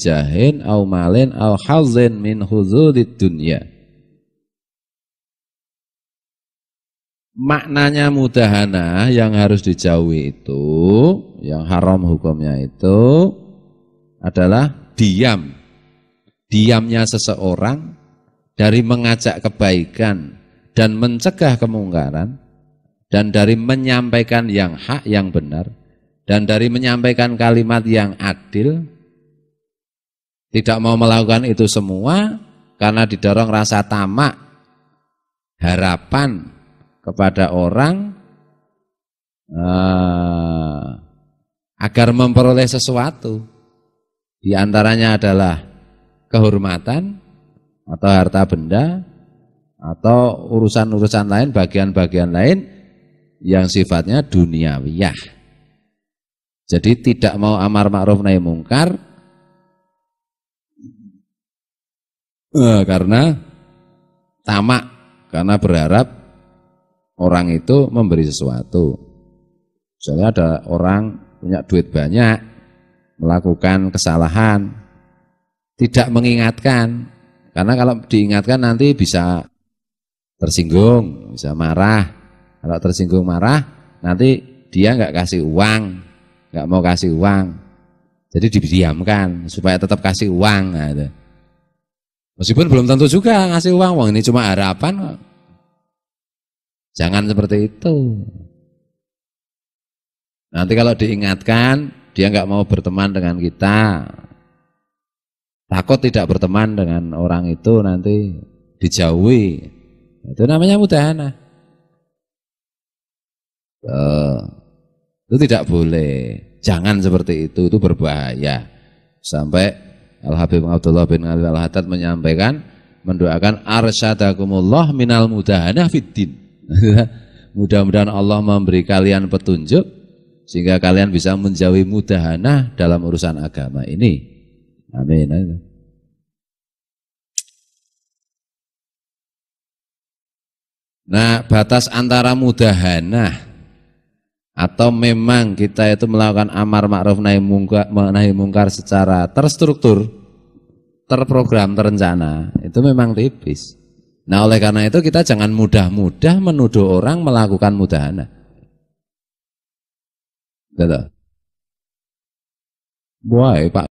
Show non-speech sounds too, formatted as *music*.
jahin au malin au hazin min huzulid dunya. Maknanya mudahana yang harus dijauhi itu, yang haram hukumnya itu adalah diam. Diamnya seseorang dari mengajak kebaikan dan mencegah kemungkaran dan dari menyampaikan yang hak yang benar dan dari menyampaikan kalimat yang adil tidak mau melakukan itu semua karena didorong rasa tamak, harapan kepada orang eh, agar memperoleh sesuatu. diantaranya adalah kehormatan atau harta benda atau urusan-urusan lain, bagian-bagian lain yang sifatnya duniawiyah. Jadi tidak mau amar ma'ruf nahi mungkar Eh, karena tamak, karena berharap orang itu memberi sesuatu. Misalnya ada orang punya duit banyak, melakukan kesalahan, tidak mengingatkan. Karena kalau diingatkan nanti bisa tersinggung, bisa marah. Kalau tersinggung marah, nanti dia nggak kasih uang, nggak mau kasih uang. Jadi didiamkan supaya tetap kasih uang. Nah, Meskipun belum tentu juga ngasih uang, uang ini cuma harapan. Jangan seperti itu. Nanti kalau diingatkan, dia nggak mau berteman dengan kita. Takut tidak berteman dengan orang itu nanti dijauhi. Itu namanya mudahana. Eh, itu tidak boleh. Jangan seperti itu, itu berbahaya. Sampai Al Habib Abdullah bin Ali Al Hatat menyampaikan mendoakan arsyadakumullah minal mudahana fiddin. *laughs* Mudah-mudahan Allah memberi kalian petunjuk sehingga kalian bisa menjauhi mudahana dalam urusan agama ini. Amin. Nah, batas antara mudahana atau memang kita itu melakukan amar ma'ruf nahi mungkar, nahi mungkar secara terstruktur, terprogram, terencana, itu memang tipis. Nah oleh karena itu kita jangan mudah-mudah menuduh orang melakukan mudahana. Betul. buah Pak